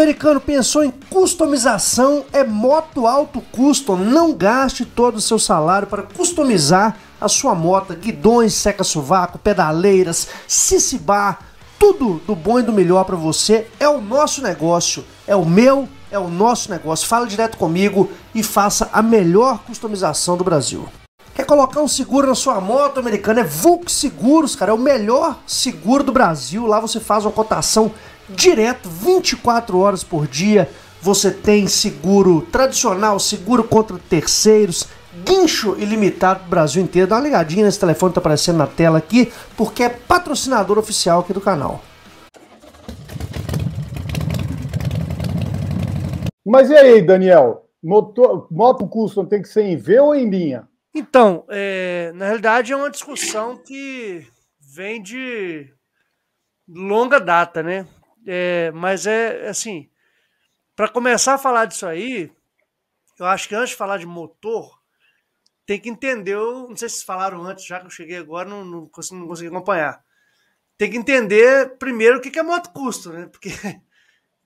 Americano pensou em customização, é moto alto custom. Não gaste todo o seu salário para customizar a sua moto, guidões, seca-sovaco, pedaleiras, sissibar, tudo do bom e do melhor para você. É o nosso negócio, é o meu, é o nosso negócio. Fala direto comigo e faça a melhor customização do Brasil. Quer colocar um seguro na sua moto americana? É Vulc Seguros, cara. É o melhor seguro do Brasil. Lá você faz uma cotação direto, 24 horas por dia. Você tem seguro tradicional, seguro contra terceiros, guincho ilimitado pro Brasil inteiro. Dá uma ligadinha nesse telefone que tá aparecendo na tela aqui, porque é patrocinador oficial aqui do canal. Mas e aí, Daniel? Motor, moto custom tem que ser em V ou em linha? Então, é, na realidade é uma discussão que vem de longa data, né? É, mas é assim, para começar a falar disso aí, eu acho que antes de falar de motor, tem que entender. Eu não sei se vocês falaram antes, já que eu cheguei agora, não, não, consegui, não consegui acompanhar. Tem que entender primeiro o que, que é moto custo, né? Porque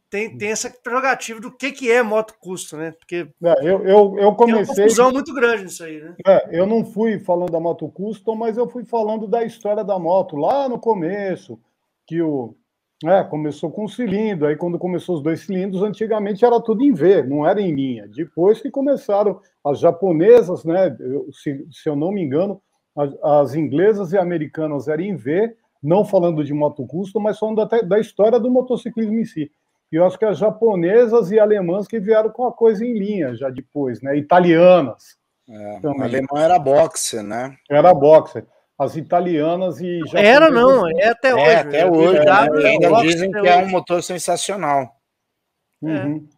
tem, tem essa prerrogativa do que, que é moto custo, né? Porque é, eu, eu, eu comecei. Tem uma confusão muito grande nisso aí, né? É, eu não fui falando da moto custo, mas eu fui falando da história da moto lá no começo, que o é, começou com um cilindro, aí quando começou os dois cilindros, antigamente era tudo em V, não era em linha. Depois que começaram as japonesas, né, se, se eu não me engano, as, as, inglesas e americanas eram em V, não falando de moto custo, mas falando até da história do motociclismo em si. E eu acho que as japonesas e alemãs que vieram com a coisa em linha já depois, né, italianas. É, alemão alemã era boxer, né? Era boxer as italianas e já era não é até é, hoje é, até né? hoje né? ainda dizem que é um motor sensacional é. uhum. é.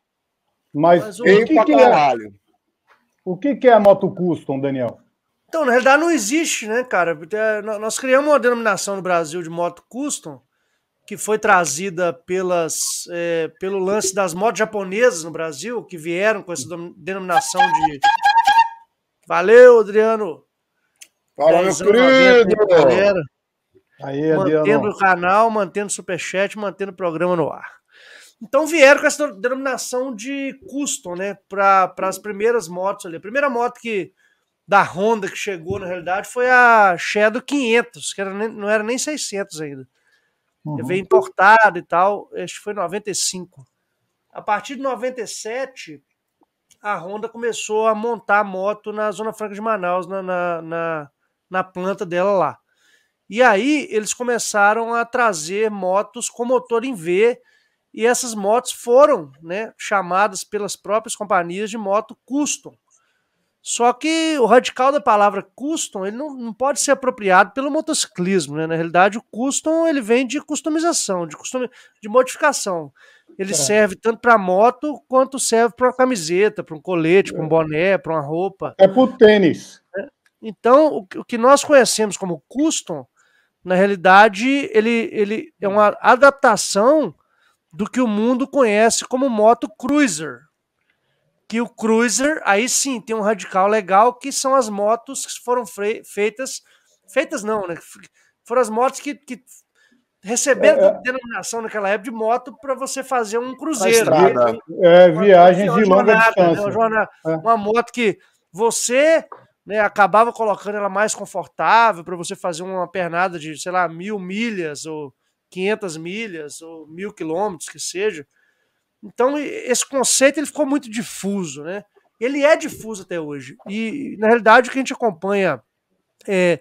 mas, mas, o, que, que, que é o que, que é a moto custom Daniel então na realidade não existe né cara é, nós criamos uma denominação no Brasil de moto custom que foi trazida pelas, é, pelo lance das motos japonesas no Brasil que vieram com essa denominação de valeu Adriano Fala, meu querido! Aí, mantendo o canal, mantendo o superchat, mantendo o programa no ar. Então vieram com essa denominação de custom, né? Para as primeiras motos ali. A primeira moto que da Honda que chegou, na realidade, foi a Shadow 500, que era nem, não era nem 600 ainda. Uhum. Veio importada e tal, este foi 95. A partir de 97, a Honda começou a montar moto na Zona Franca de Manaus, na, na, na na planta dela lá. E aí eles começaram a trazer motos com motor em V, e essas motos foram né, chamadas pelas próprias companhias de moto custom. Só que o radical da palavra custom ele não, não pode ser apropriado pelo motociclismo. Né? Na realidade, o custom ele vem de customização, de, custom, de modificação. Ele é. serve tanto para moto quanto serve para uma camiseta, para um colete, para um é. boné, para uma roupa. É para o tênis. É. Então, o que nós conhecemos como custom, na realidade, ele, ele é uma adaptação do que o mundo conhece como moto cruiser. Que o cruiser, aí sim, tem um radical legal, que são as motos que foram feitas, feitas não, né? Foram as motos que, que receberam é, a é. denominação naquela época de moto para você fazer um cruzeiro. Estrada, né? É, viagem de longa né? distância. Né? Uma, jornada, é. uma moto que você né, acabava colocando ela mais confortável para você fazer uma pernada de, sei lá, mil milhas ou 500 milhas ou mil quilômetros, que seja. Então, esse conceito ele ficou muito difuso, né? Ele é difuso até hoje. E, na realidade, o que a gente acompanha é,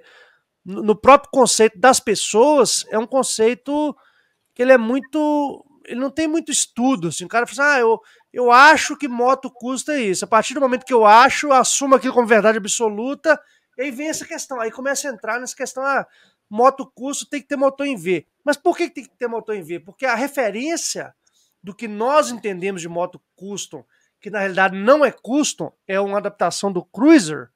no próprio conceito das pessoas, é um conceito que ele é muito. Ele não tem muito estudo. Assim. O cara fala assim, ah, eu, eu acho que moto custa isso. A partir do momento que eu acho, eu assumo aquilo como verdade absoluta, e aí vem essa questão. Aí começa a entrar nessa questão: ah, moto custo tem que ter motor em V. Mas por que tem que ter motor em V? Porque a referência do que nós entendemos de moto custom, que na realidade não é custom, é uma adaptação do cruiser,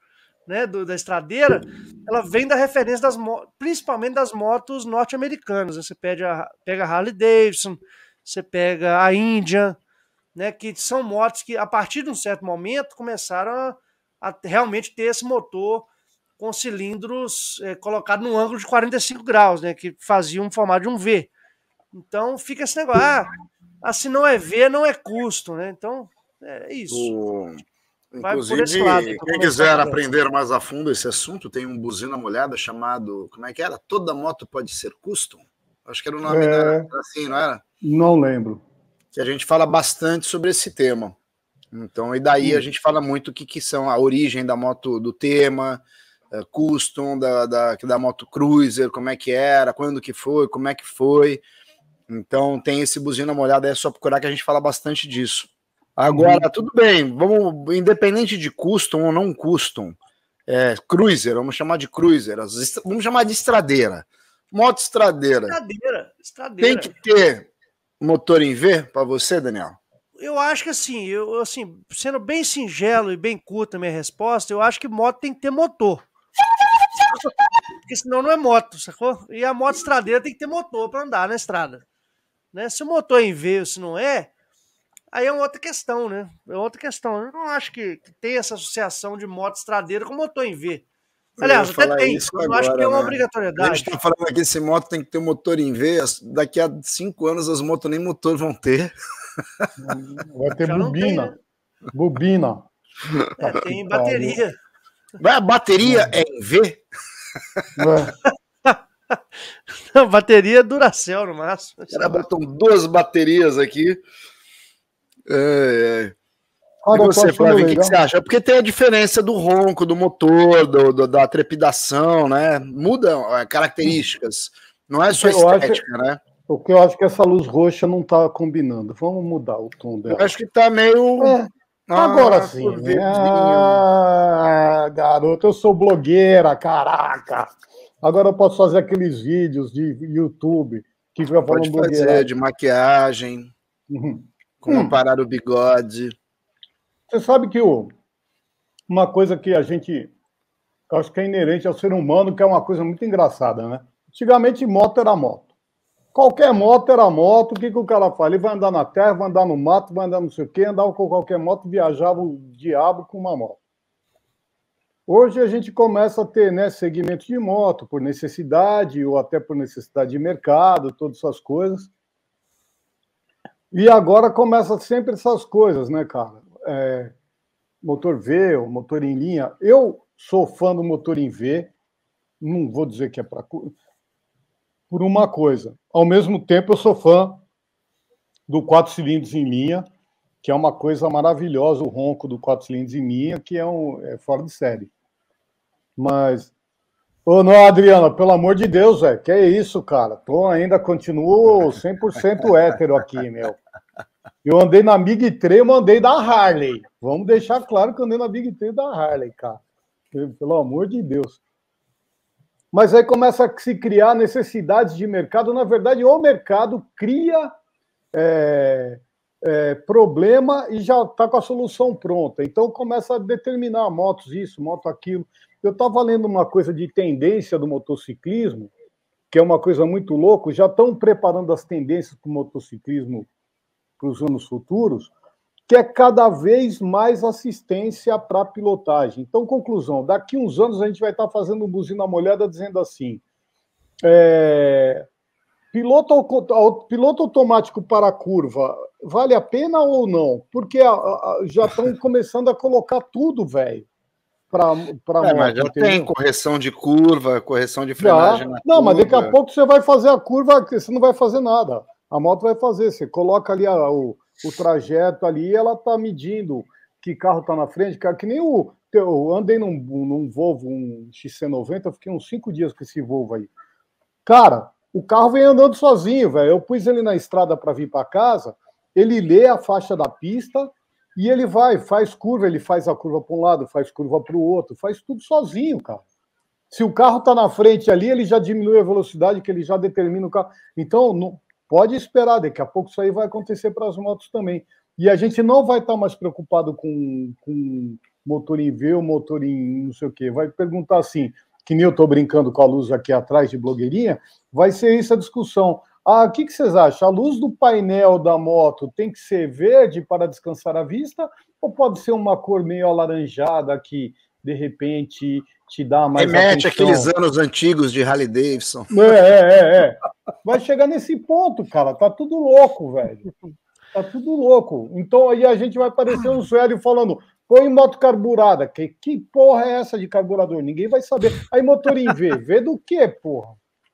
né, do, da estradeira, ela vem da referência das principalmente das motos norte-americanas. Você pede pega a Harley Davidson, você pega a Indian, né, que são motos que, a partir de um certo momento, começaram a, a realmente ter esse motor com cilindros é, colocado num ângulo de 45 graus, né, que fazia um formato de um V. Então fica esse negócio, ah, assim não é V, não é custo, né? Então é isso. O... Inclusive, lado, quem quiser aprender mais a fundo esse assunto, tem um buzina molhada chamado, como é que era? Toda moto pode ser custom? Acho que era o nome, é... assim, não era? Não lembro que a gente fala bastante sobre esse tema. Então, e daí a hum. gente fala muito o que, que são a origem da moto do tema, uh, custom da, da, da moto cruiser, como é que era, quando que foi, como é que foi. Então tem esse buzina molhada, é só procurar que a gente fala bastante disso. Agora, uhum. tudo bem, vamos, independente de custom ou não custom, é, cruiser, vamos chamar de cruiser, vamos chamar de estradeira. Moto estradeira. Estradeira, estradeira. Tem que ter motor em V para você, Daniel? Eu acho que assim, eu assim, sendo bem singelo e bem curto a minha resposta, eu acho que moto tem que ter motor. Porque senão não é moto, sacou? E a moto estradeira tem que ter motor para andar na estrada. Né? Se o motor é em V ou se não é, aí é uma outra questão, né? É outra questão. Eu não acho que, que tem essa associação de moto estradeira com motor em V. Aliás, até tem. Isso eu acho que é uma né? obrigatoriedade. A gente está falando aqui, esse moto tem que ter motor em V. Daqui a cinco anos as motos nem motor vão ter. Uhum. Vai ter Já bobina. Tem, né? Bobina. É, tem bateria. Vai, a bateria é, em V? É. Não, bateria é Duracell no máximo. Os botam duas baterias aqui. É, é e você, Flávio, o que, que, você acha? Porque tem a diferença do ronco, do motor, do, do da trepidação, né? Mudam características. Não é só é estética, acho... né? O que eu acho que essa luz roxa não tá combinando. Vamos mudar o tom dela. Eu acho que tá meio. É. Ah, Agora sim. Né? Ah, garoto, eu sou blogueira, caraca. Agora eu posso fazer aqueles vídeos de YouTube que fica falando Pode fazer, blogueira. de maquiagem, uhum. como hum. parar o bigode. Você sabe que o, uma coisa que a gente acho que é inerente ao ser humano, que é uma coisa muito engraçada, né? Antigamente, moto era moto. Qualquer moto era moto, o que, que o cara faz? Ele vai andar na terra, vai andar no mato, vai andar não sei o quê, andava com qualquer moto, viajava o diabo com uma moto. Hoje a gente começa a ter né, segmento de moto, por necessidade, ou até por necessidade de mercado, todas essas coisas. E agora começa sempre essas coisas, né, cara? é, motor V ou motor em linha. Eu sou fã do motor em V, não vou dizer que é para por uma coisa. Ao mesmo tempo, eu sou fã do quatro cilindros em linha, que é uma coisa maravilhosa, o ronco do quatro cilindros em linha, que é, um, é fora de série. Mas, ô, não, Adriana, pelo amor de Deus, é que é isso, cara. Tô ainda, continuo 100% hétero aqui, meu. Eu andei na Big 3, eu andei da Harley. Vamos deixar claro que eu andei na Big 3 da Harley, cara. Pelo amor de Deus. Mas aí começa a se criar necessidades de mercado. Na verdade, o mercado cria é, é, problema e já está com a solução pronta. Então começa a determinar motos isso, moto aquilo. Eu estava lendo uma coisa de tendência do motociclismo, que é uma coisa muito louca. Já estão preparando as tendências para o motociclismo para os anos futuros, que é cada vez mais assistência para pilotagem. Então, conclusão: daqui uns anos a gente vai estar tá fazendo um buzina molhada dizendo assim. É, piloto, piloto automático para a curva vale a pena ou não? Porque a, a, já estão começando a colocar tudo, velho. Pra, pra é, moto, mas já entendeu? tem correção de curva, correção de frenagem. Não, curva. mas daqui a pouco você vai fazer a curva, você não vai fazer nada. A moto vai fazer, você coloca ali a, o, o trajeto ali, ela está medindo que carro está na frente, cara, que nem o. Eu andei num, num Volvo, um XC90, fiquei uns cinco dias com esse Volvo aí. Cara, o carro vem andando sozinho, velho. Eu pus ele na estrada para vir para casa, ele lê a faixa da pista e ele vai, faz curva, ele faz a curva para um lado, faz curva para o outro, faz tudo sozinho, cara. Se o carro está na frente ali, ele já diminui a velocidade que ele já determina o carro. Então, não, Pode esperar, daqui a pouco isso aí vai acontecer para as motos também. E a gente não vai estar tá mais preocupado com, com motor em V ou motor em não sei o quê. Vai perguntar assim, que nem eu estou brincando com a luz aqui atrás de blogueirinha, vai ser essa a discussão. Ah, o que, que vocês acham? A luz do painel da moto tem que ser verde para descansar a vista ou pode ser uma cor meio alaranjada que de repente te dá mais Remete atenção? aqueles anos antigos de Harley Davidson. é, é. é. é. Vai chegar nesse ponto, cara. Tá tudo louco, velho. Tá tudo louco. Então aí a gente vai parecer um suério falando: põe moto carburada. Que, que porra é essa de carburador? Ninguém vai saber. Aí motor em V. V do quê, porra?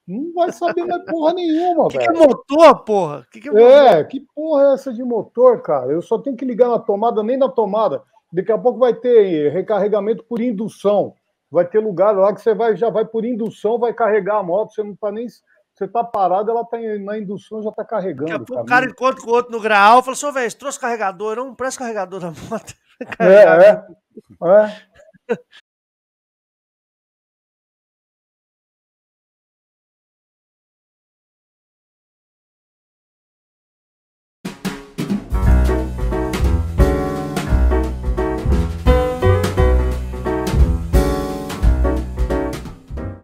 Não vai saber mais porra nenhuma, que é velho. Que motor, porra? Que que é, é, que porra é essa de motor, cara? Eu só tenho que ligar na tomada, nem na tomada. Daqui a pouco vai ter eh, recarregamento por indução. Vai ter lugar lá que você vai, já vai por indução, vai carregar a moto, você não tá nem você tá parado, ela tá na indução já tá carregando. Daqui a pouco o cara encontra com o outro no graal e fala assim, velho, trouxe carregador, não presta carregador na moto. É, é, é.